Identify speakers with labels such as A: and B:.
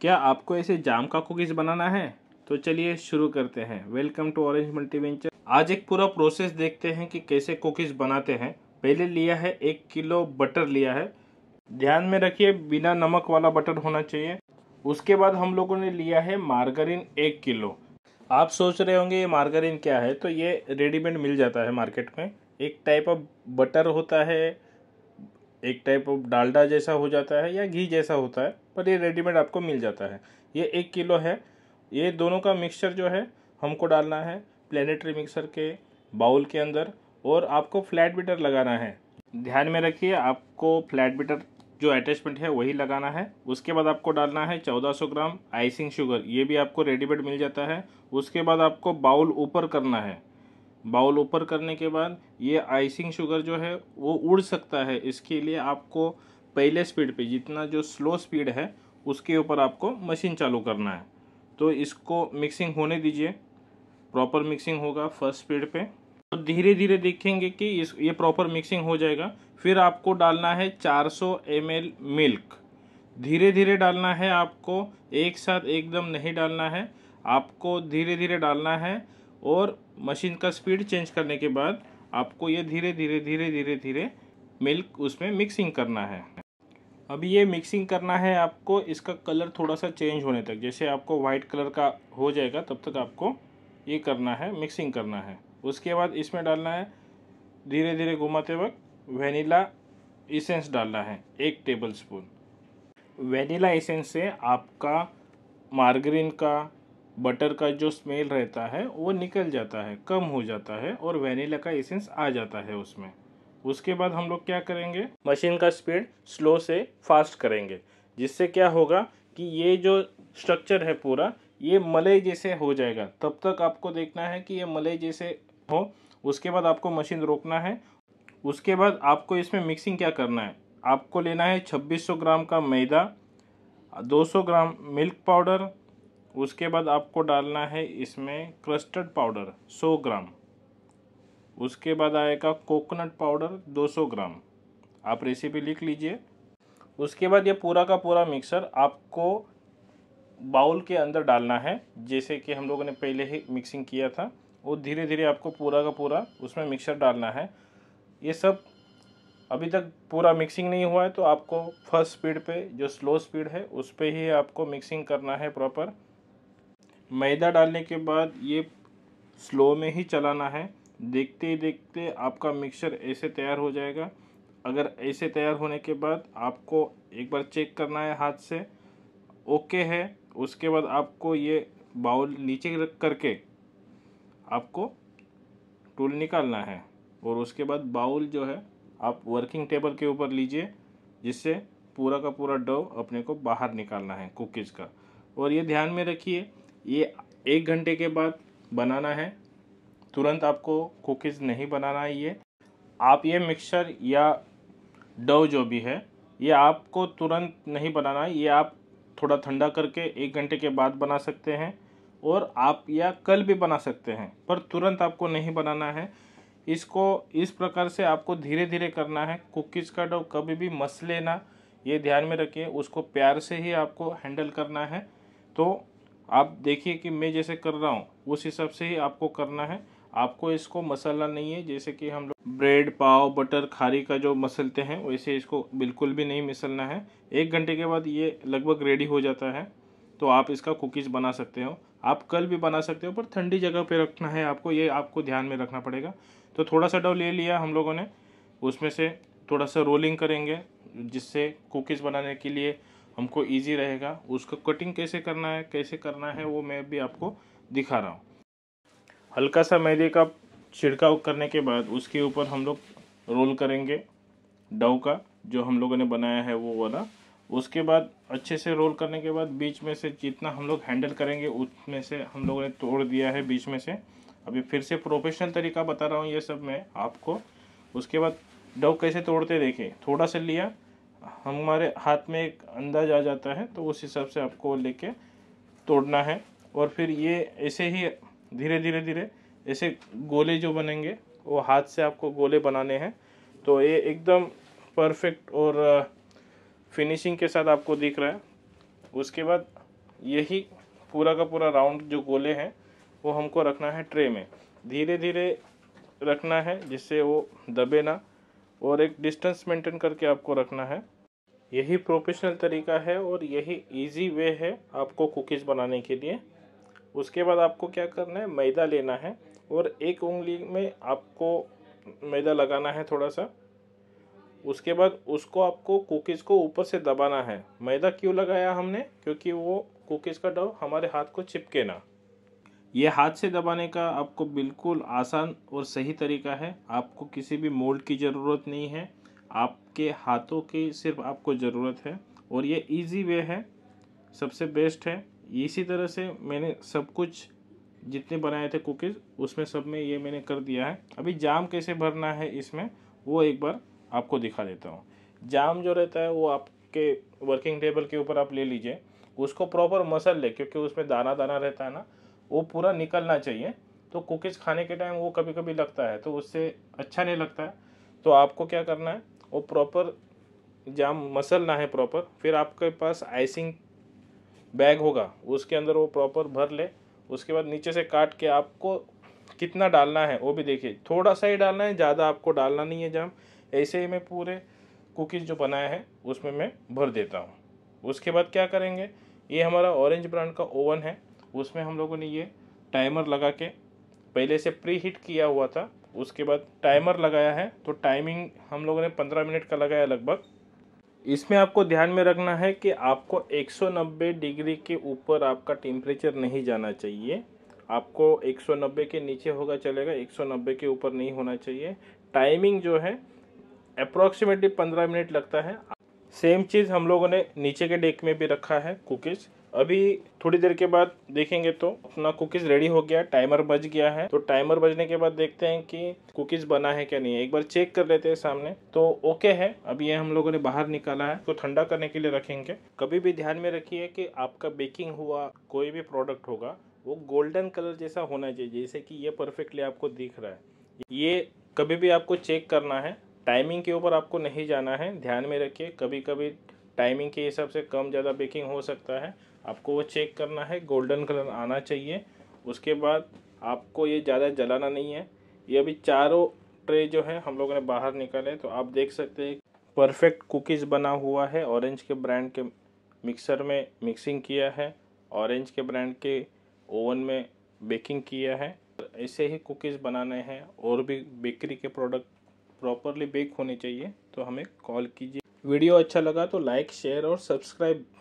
A: क्या आपको ऐसे जाम का कुकीज़ बनाना है तो चलिए शुरू करते हैं वेलकम टू ऑरेंज मल्टीवेंचर आज एक पूरा प्रोसेस देखते हैं कि कैसे कुकीज़ बनाते हैं पहले लिया है एक किलो बटर लिया है ध्यान में रखिए बिना नमक वाला बटर होना चाहिए उसके बाद हम लोगों ने लिया है मार्गरीन एक किलो आप सोच रहे होंगे ये मार्गरीन क्या है तो ये रेडीमेड मिल जाता है मार्केट में एक टाइप ऑफ बटर होता है एक टाइप ऑफ डालडा जैसा हो जाता है या घी जैसा होता है पर ये रेडीमेड आपको मिल जाता है ये एक किलो है ये दोनों का मिक्सचर जो है हमको डालना है प्लेनेटरी मिक्सर के बाउल के अंदर और आपको फ्लैट बीटर लगाना है ध्यान में रखिए आपको फ्लैट बीटर जो अटैचमेंट है वही लगाना है उसके बाद आपको डालना है 1400 ग्राम आइसिंग शुगर ये भी आपको रेडीमेड मिल जाता है उसके बाद आपको बाउल ऊपर करना है बाउल ऊपर करने के बाद ये आइसिंग शुगर जो है वो उड़ सकता है इसके लिए आपको पहले स्पीड पे जितना जो स्लो स्पीड है उसके ऊपर आपको मशीन चालू करना है तो इसको मिक्सिंग होने दीजिए प्रॉपर मिक्सिंग होगा फर्स्ट स्पीड पे तो धीरे धीरे देखेंगे कि इस ये प्रॉपर मिक्सिंग हो जाएगा फिर आपको डालना है 400 सौ मिल्क धीरे धीरे डालना है आपको एक साथ एकदम नहीं डालना है आपको धीरे धीरे डालना है और मशीन का स्पीड चेंज करने के बाद आपको ये धीरे धीरे धीरे धीरे धीरे मिल्क उसमें मिक्सिंग करना है अभी ये मिक्सिंग करना है आपको इसका कलर थोड़ा सा चेंज होने तक जैसे आपको वाइट कलर का हो जाएगा तब तक आपको ये करना है मिक्सिंग करना है उसके बाद इसमें डालना है धीरे धीरे घुमाते वक्त वेनिला इसेंस डालना है एक टेबल स्पून वेनिला इसेंस से आपका मार्गरीन का बटर का जो स्मेल रहता है वो निकल जाता है कम हो जाता है और वेनिला का एसेंस आ जाता है उसमें उसके बाद हम लोग क्या करेंगे मशीन का स्पीड स्लो से फास्ट करेंगे जिससे क्या होगा कि ये जो स्ट्रक्चर है पूरा ये मलई जैसे हो जाएगा तब तक आपको देखना है कि ये मलई जैसे हो उसके बाद आपको मशीन रोकना है उसके बाद आपको इसमें मिक्सिंग क्या करना है आपको लेना है 2600 ग्राम का मैदा 200 ग्राम मिल्क पाउडर उसके बाद आपको डालना है इसमें क्रस्टर्ड पाउडर 100 ग्राम उसके बाद आएगा कोकोनट पाउडर 200 ग्राम आप रेसिपी लिख लीजिए उसके बाद ये पूरा का पूरा मिक्सर आपको बाउल के अंदर डालना है जैसे कि हम लोगों ने पहले ही मिक्सिंग किया था वो धीरे धीरे आपको पूरा का पूरा उसमें मिक्सर डालना है ये सब अभी तक पूरा मिक्सिंग नहीं हुआ है तो आपको फर्स्ट स्पीड पे जो स्लो स्पीड है उस पर ही आपको मिक्सिंग करना है प्रॉपर मैदा डालने के बाद ये स्लो में ही चलाना है देखते ही देखते आपका मिक्सचर ऐसे तैयार हो जाएगा अगर ऐसे तैयार होने के बाद आपको एक बार चेक करना है हाथ से ओके है उसके बाद आपको ये बाउल नीचे रख करके आपको टूल निकालना है और उसके बाद बाउल जो है आप वर्किंग टेबल के ऊपर लीजिए जिससे पूरा का पूरा डव अपने को बाहर निकालना है कुकीज़ का और ये ध्यान में रखिए ये एक घंटे के बाद बनाना है तुरंत आपको कुकीज़ नहीं बनाना है ये आप ये मिक्सचर या डव जो भी है ये आपको तुरंत नहीं बनाना है ये आप थोड़ा ठंडा करके एक घंटे के बाद बना सकते हैं और आप या कल भी बना सकते हैं पर तुरंत आपको नहीं बनाना है इसको इस प्रकार से आपको धीरे धीरे करना है कुकीज़ का डो कभी भी मस लेना ये ध्यान में रखिए उसको प्यार से ही आपको हैंडल करना है तो आप देखिए कि मैं जैसे कर रहा हूँ उस हिसाब से ही आपको करना है आपको इसको मसाला नहीं है जैसे कि हम लोग ब्रेड पाव बटर खारी का जो मसलते हैं वैसे इसको बिल्कुल भी नहीं मिसलना है एक घंटे के बाद ये लगभग रेडी हो जाता है तो आप इसका कुकीज़ बना सकते हो आप कल भी बना सकते हो पर ठंडी जगह पे रखना है आपको ये आपको ध्यान में रखना पड़ेगा तो थोड़ा सा डव ले लिया हम लोगों ने उसमें से थोड़ा सा रोलिंग करेंगे जिससे कुकीज़ बनाने के लिए हमको इजी रहेगा उसका कटिंग कैसे करना है कैसे करना है वो मैं भी आपको दिखा रहा हूँ हल्का सा मैदे का छिड़काव करने के बाद उसके ऊपर हम लोग रोल करेंगे डव का जो हम लोगों ने बनाया है वो वाला उसके बाद अच्छे से रोल करने के बाद बीच में से जितना हम लोग हैंडल करेंगे उसमें से हम लोगों ने तोड़ दिया है बीच में से अभी फिर से प्रोफेशनल तरीका बता रहा हूँ ये सब मैं आपको उसके बाद डव कैसे तोड़ते देखें थोड़ा सा लिया हमारे हाथ में एक अंदाज आ जाता है तो उस हिसाब से आपको लेके तोड़ना है और फिर ये ऐसे ही धीरे धीरे धीरे ऐसे गोले जो बनेंगे वो हाथ से आपको गोले बनाने हैं तो ये एकदम परफेक्ट और फिनिशिंग के साथ आपको दिख रहा है उसके बाद यही पूरा का पूरा राउंड जो गोले हैं वो हमको रखना है ट्रे में धीरे धीरे रखना है जिससे वो दबे ना और एक डिस्टेंस मेंटेन करके आपको रखना है यही प्रोफेशनल तरीका है और यही इजी वे है आपको कुकीज़ बनाने के लिए उसके बाद आपको क्या करना है मैदा लेना है और एक उंगली में आपको मैदा लगाना है थोड़ा सा उसके बाद उसको आपको कुकीज़ को ऊपर से दबाना है मैदा क्यों लगाया हमने क्योंकि वो कुकीज़ का डव हमारे हाथ को चिपके ना ये हाथ से दबाने का आपको बिल्कुल आसान और सही तरीका है आपको किसी भी मोल्ड की ज़रूरत नहीं है आप आपके हाथों की सिर्फ आपको ज़रूरत है और ये इजी वे है सबसे बेस्ट है इसी तरह से मैंने सब कुछ जितने बनाए थे कुकीज़ उसमें सब में ये मैंने कर दिया है अभी जाम कैसे भरना है इसमें वो एक बार आपको दिखा देता हूँ जाम जो रहता है वो आपके वर्किंग टेबल के ऊपर आप ले लीजिए उसको प्रॉपर मसल ले क्योंकि उसमें दाना दाना रहता है ना वो पूरा निकलना चाहिए तो कुकीज़ खाने के टाइम वो कभी कभी लगता है तो उससे अच्छा नहीं लगता है तो आपको क्या करना है वो प्रॉपर जाम ना है प्रॉपर फिर आपके पास आइसिंग बैग होगा उसके अंदर वो प्रॉपर भर ले उसके बाद नीचे से काट के आपको कितना डालना है वो भी देखिए थोड़ा सा ही डालना है ज़्यादा आपको डालना नहीं है जाम ऐसे ही मैं पूरे कुकीज़ जो बनाया है उसमें मैं भर देता हूँ उसके बाद क्या करेंगे ये हमारा ऑरेंज ब्रांड का ओवन है उसमें हम लोगों ने ये टाइमर लगा के पहले से प्री हीट किया हुआ था उसके बाद टाइमर लगाया है तो टाइमिंग हम लोगों ने पंद्रह मिनट का लगाया लगभग इसमें आपको ध्यान में रखना है कि आपको 190 डिग्री के ऊपर आपका टेम्परेचर नहीं जाना चाहिए आपको 190 के नीचे होगा चलेगा 190 के ऊपर नहीं होना चाहिए टाइमिंग जो है अप्रॉक्सीमेटली 15 मिनट लगता है सेम चीज़ हम लोगों ने नीचे के डेक में भी रखा है कुकीज़ अभी थोड़ी देर के बाद देखेंगे तो अपना कुकीज़ रेडी हो गया टाइमर बज गया है तो टाइमर बजने के बाद देखते हैं कि कुकीज़ बना है क्या नहीं है एक बार चेक कर लेते हैं सामने तो ओके है अभी ये हम लोगों ने बाहर निकाला है तो ठंडा करने के लिए रखेंगे कभी भी ध्यान में रखिए कि आपका बेकिंग हुआ कोई भी प्रोडक्ट होगा वो गोल्डन कलर जैसा होना चाहिए जैसे कि ये परफेक्टली आपको दिख रहा है ये कभी भी आपको चेक करना है टाइमिंग के ऊपर आपको नहीं जाना है ध्यान में रखिए कभी कभी टाइमिंग के हिसाब से कम ज़्यादा बेकिंग हो सकता है आपको वो चेक करना है गोल्डन कलर आना चाहिए उसके बाद आपको ये ज़्यादा जलाना नहीं है ये अभी चारों ट्रे जो है हम लोगों ने बाहर निकाले तो आप देख सकते हैं परफेक्ट कुकीज़ बना हुआ है ऑरेंज के ब्रांड के मिक्सर में मिक्सिंग किया है ऑरेंज के ब्रांड के ओवन में बेकिंग किया है तो ऐसे ही कुकीज़ बनाने हैं और भी बेकरी के प्रोडक्ट प्रॉपरली बेक होने चाहिए तो हमें कॉल कीजिए वीडियो अच्छा लगा तो लाइक शेयर और सब्सक्राइब